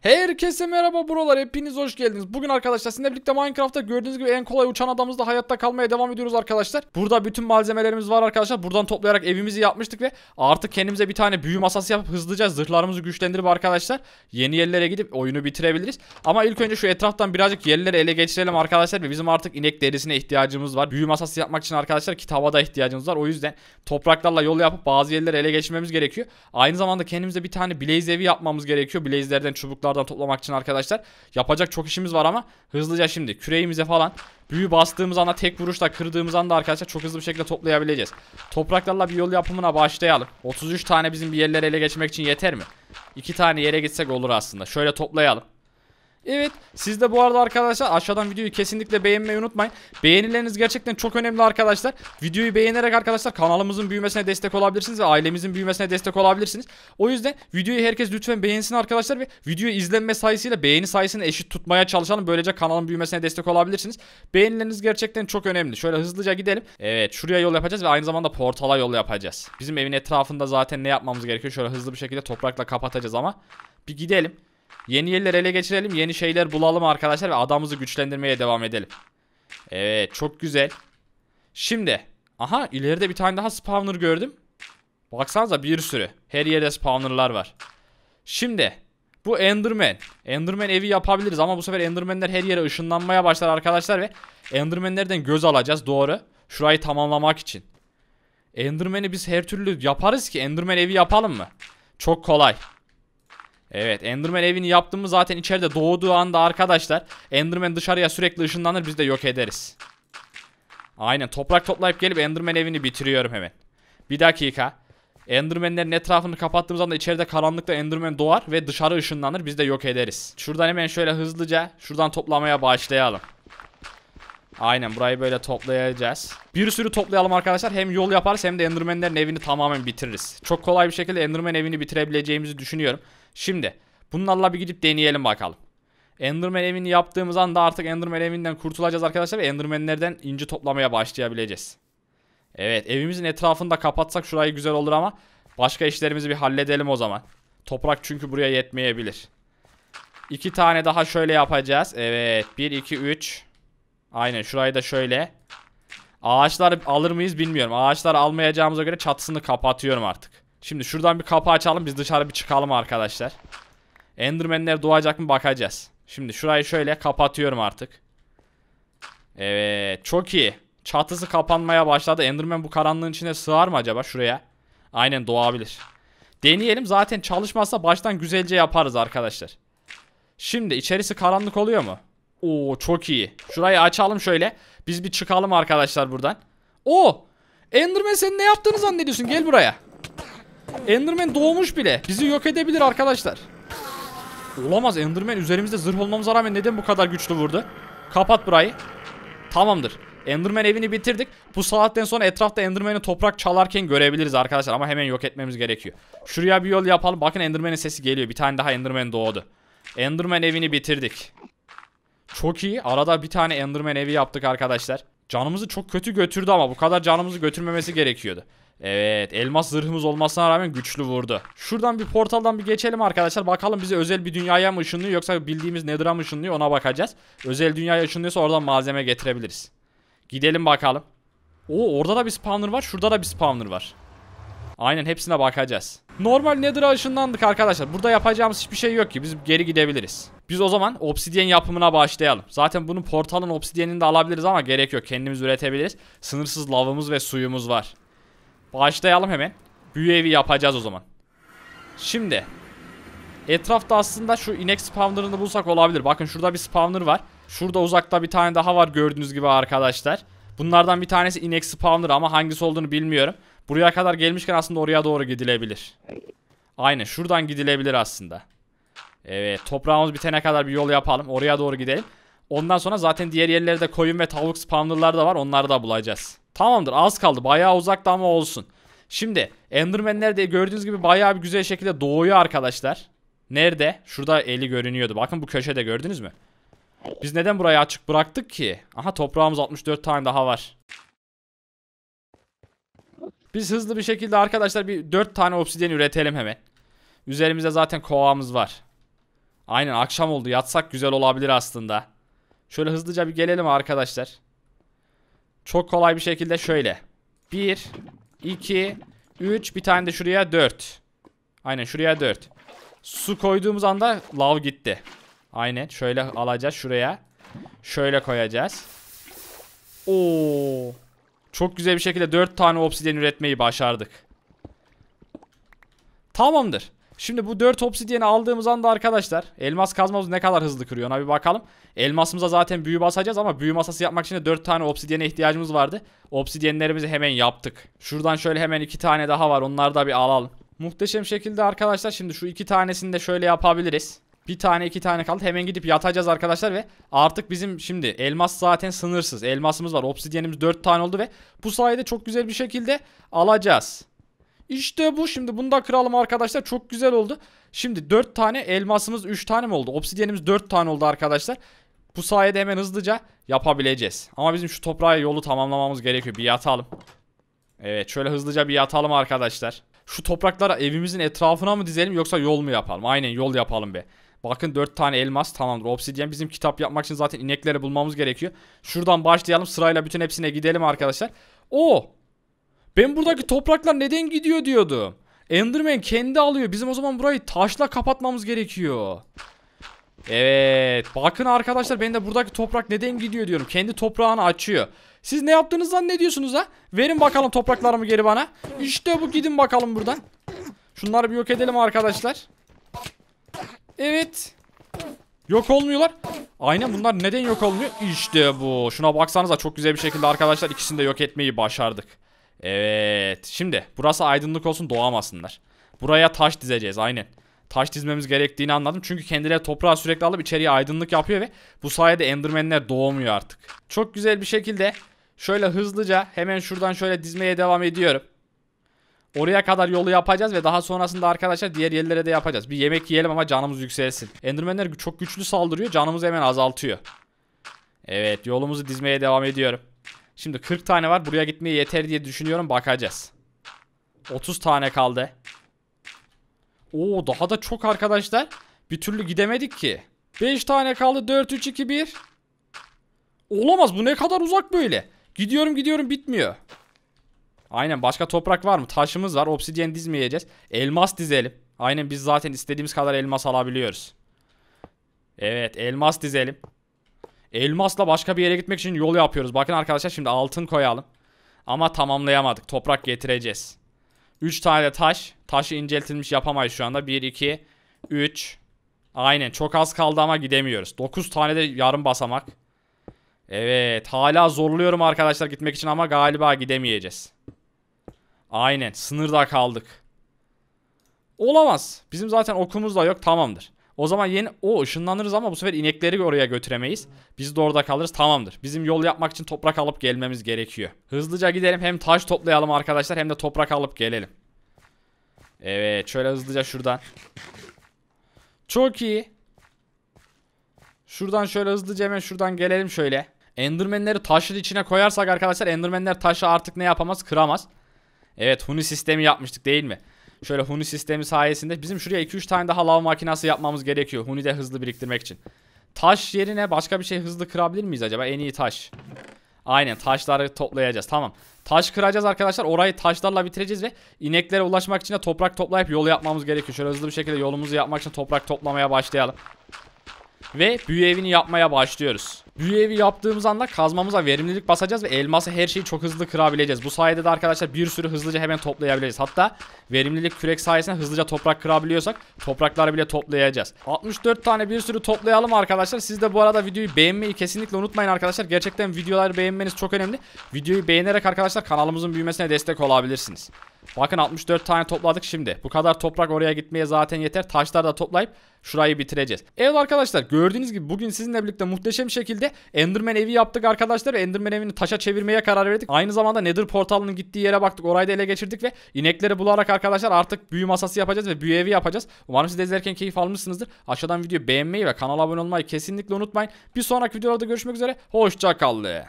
Herkese merhaba buralar hepiniz hoş geldiniz. Bugün arkadaşlar sizinle birlikte Minecraft'ta gördüğünüz gibi en kolay uçan adamımızla hayatta kalmaya devam ediyoruz arkadaşlar. Burada bütün malzemelerimiz var arkadaşlar. Buradan toplayarak evimizi yapmıştık ve artık kendimize bir tane büyü masası yapıp hızlıca zırhlarımızı güçlendirip arkadaşlar yeni yerlere gidip oyunu bitirebiliriz. Ama ilk önce şu etraftan birazcık yerleri ele geçirelim arkadaşlar ve bizim artık inek derisine ihtiyacımız var. Büyü masası yapmak için arkadaşlar kitaba da ihtiyacımız var. O yüzden topraklarla yol yapıp bazı yerleri ele geçirmemiz gerekiyor. Aynı zamanda kendimize bir tane blaze evi yapmamız gerekiyor. Blaze'lerden çubuklar gruplardan toplamak için arkadaşlar. Yapacak çok işimiz var ama hızlıca şimdi küreğimize falan büyü bastığımız anda tek vuruşla kırdığımız anda arkadaşlar çok hızlı bir şekilde toplayabileceğiz. Topraklarla bir yol yapımına başlayalım. 33 tane bizim bir yerlere ele geçmek için yeter mi? 2 tane yere gitsek olur aslında. Şöyle toplayalım. Evet siz de bu arada arkadaşlar aşağıdan videoyu kesinlikle beğenmeyi unutmayın. Beğenileriniz gerçekten çok önemli arkadaşlar. Videoyu beğenerek arkadaşlar kanalımızın büyümesine destek olabilirsiniz ve ailemizin büyümesine destek olabilirsiniz. O yüzden videoyu herkes lütfen beğensin arkadaşlar ve videoyu izlenme sayısıyla beğeni sayısını eşit tutmaya çalışalım. Böylece kanalın büyümesine destek olabilirsiniz. Beğenileriniz gerçekten çok önemli. Şöyle hızlıca gidelim. Evet şuraya yol yapacağız ve aynı zamanda portala yol yapacağız. Bizim evin etrafında zaten ne yapmamız gerekiyor? Şöyle hızlı bir şekilde toprakla kapatacağız ama bir gidelim. Yeni yerleri ele geçirelim. Yeni şeyler bulalım arkadaşlar. Ve adamımızı güçlendirmeye devam edelim. Evet çok güzel. Şimdi. Aha ileride bir tane daha spawner gördüm. Baksanıza bir sürü. Her yerde spawnerlar var. Şimdi. Bu Enderman. Enderman evi yapabiliriz ama bu sefer Endermanler her yere ışınlanmaya başlar arkadaşlar. Ve Endermanlerden göz alacağız doğru. Şurayı tamamlamak için. Enderman'i biz her türlü yaparız ki Enderman evi yapalım mı? Çok kolay. Evet Enderman evini yaptığımız zaten içeride doğduğu anda arkadaşlar Enderman dışarıya sürekli ışınlanır biz de yok ederiz. Aynen toprak toplayıp gelip Enderman evini bitiriyorum hemen. Bir dakika. Enderman'lerin etrafını kapattığımız anda içeride karanlıkta Enderman doğar ve dışarı ışınlanır biz de yok ederiz. Şuradan hemen şöyle hızlıca şuradan toplamaya başlayalım. Aynen burayı böyle toplayacağız. Bir sürü toplayalım arkadaşlar. Hem yol yaparız hem de Enderman'lerin evini tamamen bitiririz. Çok kolay bir şekilde Enderman evini bitirebileceğimizi düşünüyorum. Şimdi bunlarla bir gidip deneyelim bakalım. Enderman evini yaptığımız anda artık Enderman evinden kurtulacağız arkadaşlar ve Enderman'lerden inci toplamaya başlayabileceğiz. Evet evimizin etrafını da kapatsak şurayı güzel olur ama başka işlerimizi bir halledelim o zaman. Toprak çünkü buraya yetmeyebilir. İki tane daha şöyle yapacağız. Evet bir iki üç. Aynen şurayı da şöyle. Ağaçlar alır mıyız bilmiyorum. Ağaçlar almayacağımıza göre çatısını kapatıyorum artık. Şimdi şuradan bir kapı açalım biz dışarı bir çıkalım arkadaşlar. Enderman'ler doğacak mı bakacağız. Şimdi şurayı şöyle kapatıyorum artık. Evet çok iyi. Çatısı kapanmaya başladı. Enderman bu karanlığın içine sığar mı acaba şuraya? Aynen doğabilir. Deneyelim zaten çalışmazsa baştan güzelce yaparız arkadaşlar. Şimdi içerisi karanlık oluyor mu? Oo çok iyi. Şurayı açalım şöyle. Biz bir çıkalım arkadaşlar buradan. Oo! Enderman senin ne yaptığını zannediyorsun? Gel buraya. Enderman doğmuş bile. Bizi yok edebilir arkadaşlar. Olamaz Enderman üzerimizde zırh olmamıza rağmen neden bu kadar güçlü vurdu? Kapat burayı. Tamamdır. Enderman evini bitirdik. Bu saatten sonra etrafta Enderman'i toprak çalarken görebiliriz arkadaşlar. Ama hemen yok etmemiz gerekiyor. Şuraya bir yol yapalım. Bakın Enderman'in sesi geliyor. Bir tane daha Enderman doğdu. Enderman evini bitirdik. Çok iyi. Arada bir tane Enderman evi yaptık arkadaşlar. Canımızı çok kötü götürdü ama bu kadar canımızı götürmemesi gerekiyordu. Evet elmas zırhımız olmasına rağmen güçlü vurdu. Şuradan bir portaldan bir geçelim arkadaşlar. Bakalım bize özel bir dünyaya mı ışınlıyor yoksa bildiğimiz Nether'a mı ışınlıyor ona bakacağız. Özel dünyaya ışınlıyorsa oradan malzeme getirebiliriz. Gidelim bakalım. Oo orada da bir spawner var şurada da bir spawner var. Aynen hepsine bakacağız. Normal nether'a ışınlandık arkadaşlar. Burada yapacağımız hiçbir şey yok ki. Biz geri gidebiliriz. Biz o zaman obsidyen yapımına başlayalım. Zaten bunun portalın obsidyenini de alabiliriz ama gerek yok. Kendimiz üretebiliriz. Sınırsız lavımız ve suyumuz var. Başlayalım hemen. Büyü evi yapacağız o zaman. Şimdi etrafta aslında şu inek spawnerını bulsak olabilir. Bakın şurada bir spawner var. Şurada uzakta bir tane daha var gördüğünüz gibi arkadaşlar. Bunlardan bir tanesi inek spawner ama hangisi olduğunu bilmiyorum. Buraya kadar gelmişken aslında oraya doğru gidilebilir. Aynen şuradan gidilebilir aslında. Evet toprağımız bitene kadar bir yol yapalım. Oraya doğru gidelim. Ondan sonra zaten diğer yerlerde koyun ve tavuk spawnerlar da var. Onları da bulacağız. Tamamdır az kaldı. Bayağı uzakta ama olsun. Şimdi Enderman'ler de gördüğünüz gibi bayağı bir güzel şekilde doğuyor arkadaşlar. Nerede? Şurada eli görünüyordu. Bakın bu köşede gördünüz mü? Biz neden burayı açık bıraktık ki? Aha toprağımız 64 tane daha var. Biz hızlı bir şekilde arkadaşlar bir 4 tane obsidyen üretelim hemen. Üzerimizde zaten kovamız var. Aynen akşam oldu yatsak güzel olabilir aslında. Şöyle hızlıca bir gelelim arkadaşlar. Çok kolay bir şekilde şöyle. 1, 2, 3 bir tane de şuraya 4. Aynen şuraya 4. Su koyduğumuz anda lav gitti. Aynen şöyle alacağız şuraya. Şöyle koyacağız. Oo. Çok güzel bir şekilde 4 tane obsidyen üretmeyi başardık. Tamamdır. Şimdi bu 4 obsidiyeni aldığımız anda arkadaşlar elmas kazmamız ne kadar hızlı kırıyor ona bir bakalım. Elmasımıza zaten büyü basacağız ama büyü masası yapmak için de 4 tane obsidiyene ihtiyacımız vardı. Obsidiyenlerimizi hemen yaptık. Şuradan şöyle hemen 2 tane daha var onları da bir alalım. Muhteşem şekilde arkadaşlar şimdi şu 2 tanesini de şöyle yapabiliriz. Bir tane iki tane kaldı. Hemen gidip yatacağız arkadaşlar ve artık bizim şimdi elmas zaten sınırsız. Elmasımız var. Obsidyenimiz 4 tane oldu ve bu sayede çok güzel bir şekilde alacağız. İşte bu şimdi bunu da kıralım arkadaşlar çok güzel oldu. Şimdi 4 tane elmasımız 3 tane mi oldu? Obsidyenimiz 4 tane oldu arkadaşlar. Bu sayede hemen hızlıca yapabileceğiz. Ama bizim şu toprağa yolu tamamlamamız gerekiyor. Bir yatalım. Evet şöyle hızlıca bir yatalım arkadaşlar. Şu toprakları evimizin etrafına mı dizelim yoksa yol mu yapalım? Aynen yol yapalım be. Bakın 4 tane elmas tamamdır. Obsidyen bizim kitap yapmak için zaten inekleri bulmamız gerekiyor. Şuradan başlayalım sırayla bütün hepsine gidelim arkadaşlar. O. Ben buradaki topraklar neden gidiyor diyordum. Enderman kendi alıyor. Bizim o zaman burayı taşla kapatmamız gerekiyor. Evet. Bakın arkadaşlar ben de buradaki toprak neden gidiyor diyorum. Kendi toprağını açıyor. Siz ne yaptığınızı zannediyorsunuz ha? Verin bakalım topraklarımı geri bana. İşte bu gidin bakalım buradan. Şunları bir yok edelim arkadaşlar. Evet. Yok olmuyorlar. Aynen bunlar neden yok olmuyor? İşte bu. Şuna baksanıza çok güzel bir şekilde arkadaşlar ikisini de yok etmeyi başardık. Evet. Şimdi burası aydınlık olsun doğamasınlar. Buraya taş dizeceğiz aynen. Taş dizmemiz gerektiğini anladım. Çünkü kendileri toprağı sürekli alıp içeriye aydınlık yapıyor ve bu sayede endermenler doğmuyor artık. Çok güzel bir şekilde şöyle hızlıca hemen şuradan şöyle dizmeye devam ediyorum. Oraya kadar yolu yapacağız ve daha sonrasında arkadaşlar diğer yerlere de yapacağız. Bir yemek yiyelim ama canımız yükselsin. Endermenler çok güçlü saldırıyor. Canımızı hemen azaltıyor. Evet yolumuzu dizmeye devam ediyorum. Şimdi 40 tane var. Buraya gitmeye yeter diye düşünüyorum. Bakacağız. 30 tane kaldı. Oo daha da çok arkadaşlar. Bir türlü gidemedik ki. 5 tane kaldı. 4, 3, 2, 1. Olamaz bu ne kadar uzak böyle. Gidiyorum gidiyorum bitmiyor. Aynen başka toprak var mı? Taşımız var. Obsidyen dizmeyeceğiz. Elmas dizelim. Aynen biz zaten istediğimiz kadar elmas alabiliyoruz. Evet elmas dizelim. Elmasla başka bir yere gitmek için yol yapıyoruz. Bakın arkadaşlar şimdi altın koyalım. Ama tamamlayamadık. Toprak getireceğiz. 3 tane de taş. Taşı inceltilmiş yapamayız şu anda. 1, 2, 3. Aynen çok az kaldı ama gidemiyoruz. 9 tane de yarım basamak. Evet hala zorluyorum arkadaşlar gitmek için ama galiba gidemeyeceğiz. Aynen sınırda kaldık. Olamaz. Bizim zaten okumuz da yok tamamdır. O zaman yeni o ışınlanırız ama bu sefer inekleri oraya götüremeyiz. Biz de orada kalırız tamamdır. Bizim yol yapmak için toprak alıp gelmemiz gerekiyor. Hızlıca gidelim hem taş toplayalım arkadaşlar hem de toprak alıp gelelim. Evet şöyle hızlıca şuradan. Çok iyi. Şuradan şöyle hızlıca hemen şuradan gelelim şöyle. Endermenleri taşın içine koyarsak arkadaşlar Endermenler taşı artık ne yapamaz kıramaz. Evet Huni sistemi yapmıştık değil mi? Şöyle Huni sistemi sayesinde bizim şuraya 2-3 tane daha lav makinası yapmamız gerekiyor. Huni de hızlı biriktirmek için. Taş yerine başka bir şey hızlı kırabilir miyiz acaba? En iyi taş. Aynen taşları toplayacağız tamam. Taş kıracağız arkadaşlar orayı taşlarla bitireceğiz ve ineklere ulaşmak için de toprak toplayıp yol yapmamız gerekiyor. Şöyle hızlı bir şekilde yolumuzu yapmak için toprak toplamaya başlayalım. Ve büyü evini yapmaya başlıyoruz. Büyü evi yaptığımız anda kazmamıza verimlilik basacağız ve elması her şeyi çok hızlı kırabileceğiz. Bu sayede de arkadaşlar bir sürü hızlıca hemen toplayabileceğiz. Hatta verimlilik kürek sayesinde hızlıca toprak kırabiliyorsak toprakları bile toplayacağız. 64 tane bir sürü toplayalım arkadaşlar. Siz de bu arada videoyu beğenmeyi kesinlikle unutmayın arkadaşlar. Gerçekten videoları beğenmeniz çok önemli. Videoyu beğenerek arkadaşlar kanalımızın büyümesine destek olabilirsiniz. Bakın 64 tane topladık şimdi. Bu kadar toprak oraya gitmeye zaten yeter. Taşları da toplayıp şurayı bitireceğiz. Evet arkadaşlar gördüğünüz gibi bugün sizinle birlikte muhteşem şekilde Enderman evi yaptık arkadaşlar. Enderman evini taşa çevirmeye karar verdik. Aynı zamanda Nether portalının gittiği yere baktık. Orayı da ele geçirdik ve inekleri bularak arkadaşlar artık büyü masası yapacağız ve büyü evi yapacağız. Umarım siz de izlerken keyif almışsınızdır. Aşağıdan videoyu beğenmeyi ve kanala abone olmayı kesinlikle unutmayın. Bir sonraki videolarda görüşmek üzere. Hoşçakalın.